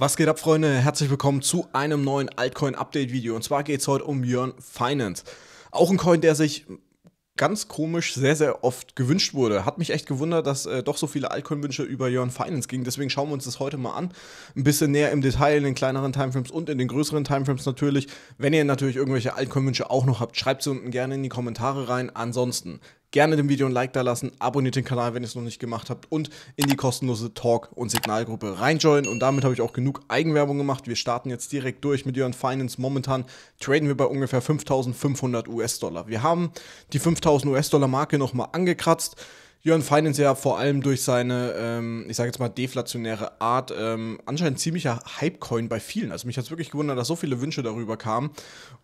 Was geht ab, Freunde? Herzlich willkommen zu einem neuen Altcoin-Update-Video. Und zwar geht es heute um Yearn Finance. Auch ein Coin, der sich ganz komisch sehr, sehr oft gewünscht wurde. Hat mich echt gewundert, dass äh, doch so viele Altcoin-Wünsche über Yearn Finance gingen. Deswegen schauen wir uns das heute mal an. Ein bisschen näher im Detail in den kleineren Timeframes und in den größeren Timeframes natürlich. Wenn ihr natürlich irgendwelche Altcoin-Wünsche auch noch habt, schreibt sie unten gerne in die Kommentare rein. Ansonsten Gerne dem Video ein Like da lassen, abonniert den Kanal, wenn ihr es noch nicht gemacht habt und in die kostenlose Talk- und Signalgruppe reinjoinen. Und damit habe ich auch genug Eigenwerbung gemacht. Wir starten jetzt direkt durch mit Jörn Finance. Momentan traden wir bei ungefähr 5.500 US-Dollar. Wir haben die 5.000 US-Dollar-Marke nochmal angekratzt. Jörn Finance ja vor allem durch seine, ähm, ich sage jetzt mal, deflationäre Art ähm, anscheinend ziemlicher Hypecoin bei vielen. Also mich hat es wirklich gewundert, dass so viele Wünsche darüber kamen.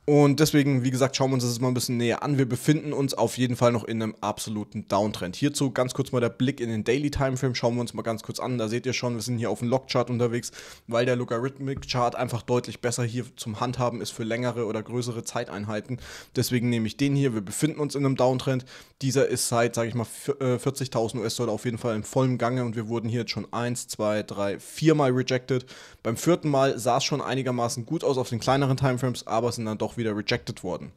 Und deswegen, wie gesagt, schauen wir uns das mal ein bisschen näher an. Wir befinden uns auf jeden Fall noch in einem absoluten Downtrend. Hierzu ganz kurz mal der Blick in den Daily Timeframe. Schauen wir uns mal ganz kurz an. Da seht ihr schon, wir sind hier auf dem log unterwegs, weil der Logarithmic-Chart einfach deutlich besser hier zum Handhaben ist für längere oder größere Zeiteinheiten. Deswegen nehme ich den hier. Wir befinden uns in einem Downtrend. Dieser ist seit, sage ich mal, äh, 40.000 US-Dollar auf jeden Fall im vollen Gange und wir wurden hier jetzt schon 1, 2, 3, 4 Mal rejected. Beim vierten Mal sah es schon einigermaßen gut aus auf den kleineren Timeframes, aber sind dann doch wieder rejected worden.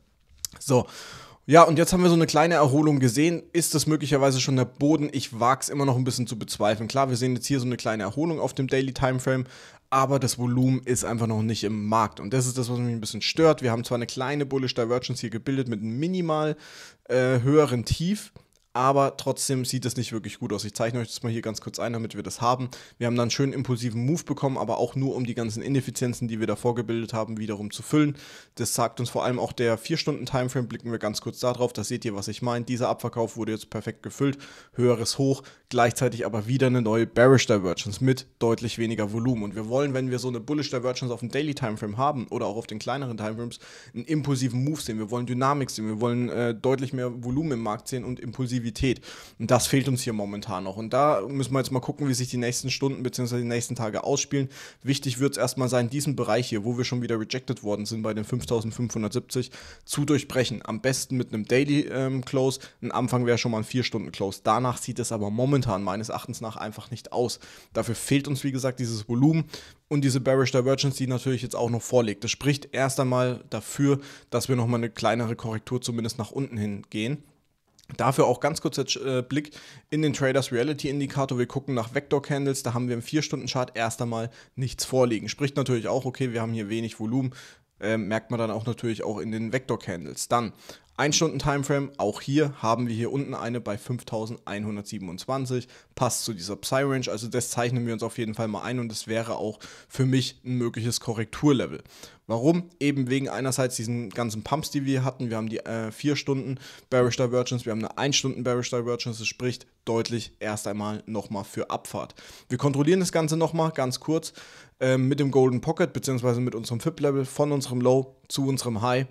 So. Ja, und jetzt haben wir so eine kleine Erholung gesehen. Ist das möglicherweise schon der Boden? Ich wage es immer noch ein bisschen zu bezweifeln. Klar, wir sehen jetzt hier so eine kleine Erholung auf dem Daily Timeframe, aber das Volumen ist einfach noch nicht im Markt. Und das ist das, was mich ein bisschen stört. Wir haben zwar eine kleine Bullish Divergence hier gebildet mit einem minimal äh, höheren Tief, aber trotzdem sieht es nicht wirklich gut aus. Ich zeichne euch das mal hier ganz kurz ein, damit wir das haben. Wir haben dann einen schönen impulsiven Move bekommen, aber auch nur um die ganzen Ineffizienzen, die wir da vorgebildet haben, wiederum zu füllen. Das sagt uns vor allem auch der 4-Stunden-Timeframe, blicken wir ganz kurz darauf, da seht ihr, was ich meine. Dieser Abverkauf wurde jetzt perfekt gefüllt, höheres Hoch, gleichzeitig aber wieder eine neue Bearish Divergence mit deutlich weniger Volumen. Und wir wollen, wenn wir so eine Bullish Divergence auf dem Daily Timeframe haben oder auch auf den kleineren Timeframes, einen impulsiven Move sehen. Wir wollen Dynamik sehen, wir wollen äh, deutlich mehr Volumen im Markt sehen und impulsive Kreativität. Und das fehlt uns hier momentan noch. Und da müssen wir jetzt mal gucken, wie sich die nächsten Stunden bzw. die nächsten Tage ausspielen. Wichtig wird es erstmal sein, diesen Bereich hier, wo wir schon wieder rejected worden sind bei den 5570, zu durchbrechen. Am besten mit einem Daily ähm, Close. Ein Anfang wäre schon mal ein 4-Stunden-Close. Danach sieht es aber momentan meines Erachtens nach einfach nicht aus. Dafür fehlt uns, wie gesagt, dieses Volumen und diese Bearish Divergence, die natürlich jetzt auch noch vorliegt. Das spricht erst einmal dafür, dass wir nochmal eine kleinere Korrektur zumindest nach unten hin gehen. Dafür auch ganz kurzer äh, Blick in den Traders Reality Indikator. Wir gucken nach Vector Candles, da haben wir im 4-Stunden-Chart erst einmal nichts vorliegen. Spricht natürlich auch, okay, wir haben hier wenig Volumen, ähm, merkt man dann auch natürlich auch in den Vector Candles. Dann 1 Stunden Timeframe, auch hier haben wir hier unten eine bei 5127, passt zu dieser Psy-Range, also das zeichnen wir uns auf jeden Fall mal ein und das wäre auch für mich ein mögliches Korrekturlevel. Warum? Eben wegen einerseits diesen ganzen Pumps, die wir hatten. Wir haben die äh, 4 Stunden Bearish Divergence, wir haben eine 1 Stunden Bearish Divergence, das spricht deutlich erst einmal nochmal für Abfahrt. Wir kontrollieren das Ganze nochmal ganz kurz äh, mit dem Golden Pocket, beziehungsweise mit unserem FIP-Level von unserem Low zu unserem High.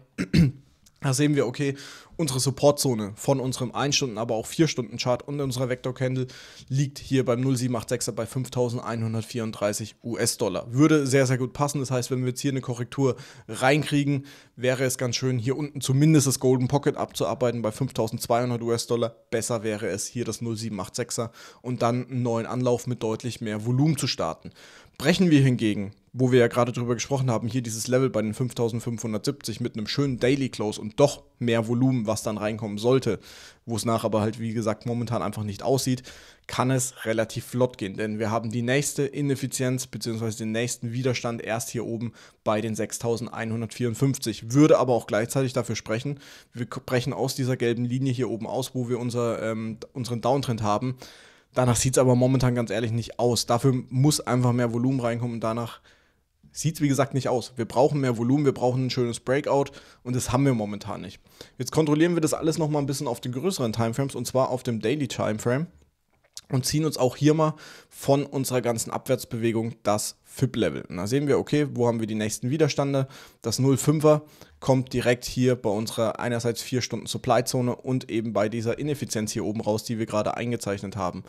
Da sehen wir, okay, unsere Supportzone von unserem 1-Stunden-, aber auch 4-Stunden-Chart und unserer Vector-Candle liegt hier beim 0786er bei 5.134 US-Dollar. Würde sehr, sehr gut passen. Das heißt, wenn wir jetzt hier eine Korrektur reinkriegen, wäre es ganz schön, hier unten zumindest das Golden Pocket abzuarbeiten bei 5.200 US-Dollar. Besser wäre es, hier das 0786er und dann einen neuen Anlauf mit deutlich mehr Volumen zu starten. Brechen wir hingegen, wo wir ja gerade drüber gesprochen haben, hier dieses Level bei den 5570 mit einem schönen Daily Close und doch mehr Volumen, was dann reinkommen sollte, wo es nach aber halt wie gesagt momentan einfach nicht aussieht, kann es relativ flott gehen, denn wir haben die nächste Ineffizienz bzw. den nächsten Widerstand erst hier oben bei den 6154. Würde aber auch gleichzeitig dafür sprechen, wir brechen aus dieser gelben Linie hier oben aus, wo wir unser, ähm, unseren Downtrend haben Danach sieht es aber momentan ganz ehrlich nicht aus. Dafür muss einfach mehr Volumen reinkommen danach sieht es, wie gesagt, nicht aus. Wir brauchen mehr Volumen, wir brauchen ein schönes Breakout und das haben wir momentan nicht. Jetzt kontrollieren wir das alles nochmal ein bisschen auf den größeren Timeframes und zwar auf dem Daily Timeframe und ziehen uns auch hier mal von unserer ganzen Abwärtsbewegung das FIP-Level. Und da sehen wir, okay, wo haben wir die nächsten Widerstände? Das 0,5er kommt direkt hier bei unserer einerseits 4 Stunden Supply-Zone und eben bei dieser Ineffizienz hier oben raus, die wir gerade eingezeichnet haben.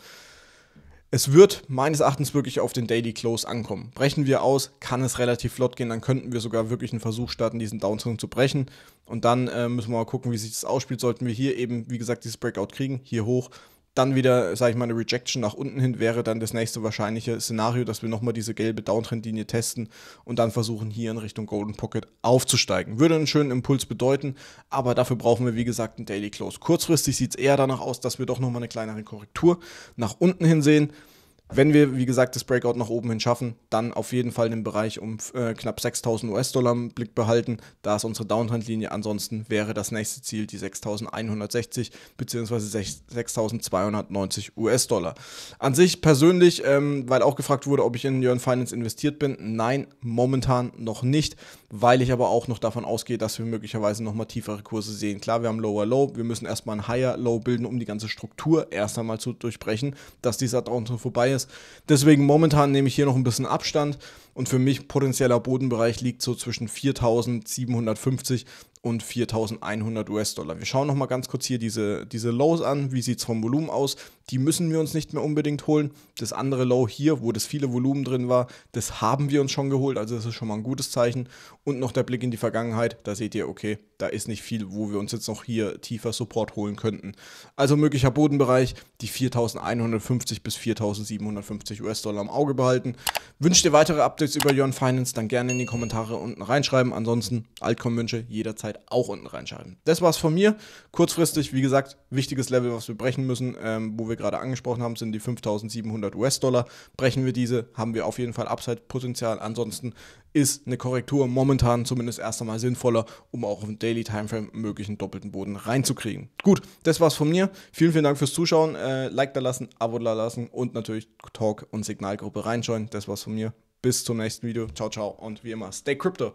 Es wird meines Erachtens wirklich auf den Daily Close ankommen. Brechen wir aus, kann es relativ flott gehen, dann könnten wir sogar wirklich einen Versuch starten, diesen Downzone zu brechen. Und dann äh, müssen wir mal gucken, wie sich das ausspielt. Sollten wir hier eben, wie gesagt, dieses Breakout kriegen, hier hoch, dann wieder, sage ich mal, eine Rejection nach unten hin wäre dann das nächste wahrscheinliche Szenario, dass wir nochmal diese gelbe Downtrendlinie testen und dann versuchen, hier in Richtung Golden Pocket aufzusteigen. Würde einen schönen Impuls bedeuten, aber dafür brauchen wir, wie gesagt, einen Daily Close. Kurzfristig sieht es eher danach aus, dass wir doch nochmal eine kleinere Korrektur nach unten hin sehen. Wenn wir, wie gesagt, das Breakout nach oben hin schaffen, dann auf jeden Fall den Bereich um äh, knapp 6000 US-Dollar im Blick behalten. Da ist unsere Downtrend-Linie. Ansonsten wäre das nächste Ziel die 6160 bzw. 6290 US-Dollar. An sich persönlich, ähm, weil auch gefragt wurde, ob ich in Jörn Finance investiert bin, nein, momentan noch nicht, weil ich aber auch noch davon ausgehe, dass wir möglicherweise nochmal tiefere Kurse sehen. Klar, wir haben Lower Low, wir müssen erstmal ein Higher Low bilden, um die ganze Struktur erst einmal zu durchbrechen, dass dieser Downtrend vorbei ist ist. Deswegen momentan nehme ich hier noch ein bisschen Abstand. Und für mich potenzieller Bodenbereich liegt so zwischen 4.750 und 4.100 US-Dollar. Wir schauen nochmal ganz kurz hier diese, diese Lows an. Wie sieht es vom Volumen aus? Die müssen wir uns nicht mehr unbedingt holen. Das andere Low hier, wo das viele Volumen drin war, das haben wir uns schon geholt. Also das ist schon mal ein gutes Zeichen. Und noch der Blick in die Vergangenheit. Da seht ihr, okay, da ist nicht viel, wo wir uns jetzt noch hier tiefer Support holen könnten. Also möglicher Bodenbereich, die 4.150 bis 4.750 US-Dollar im Auge behalten. Wünscht ihr weitere Updates? Updates über Your Finance dann gerne in die Kommentare unten reinschreiben. Ansonsten Altcom-Wünsche jederzeit auch unten reinschreiben. Das war's von mir. Kurzfristig, wie gesagt, wichtiges Level, was wir brechen müssen, ähm, wo wir gerade angesprochen haben, sind die 5700 US-Dollar. Brechen wir diese, haben wir auf jeden Fall Upside-Potenzial. Ansonsten ist eine Korrektur momentan zumindest erst einmal sinnvoller, um auch auf dem Daily Timeframe möglichen doppelten Boden reinzukriegen. Gut, das war's von mir. Vielen, vielen Dank fürs Zuschauen. Äh, like da lassen, Abo da lassen und natürlich Talk und Signalgruppe reinschauen. Das war's von mir. Bis zum nächsten Video. Ciao, ciao und wie immer, stay crypto.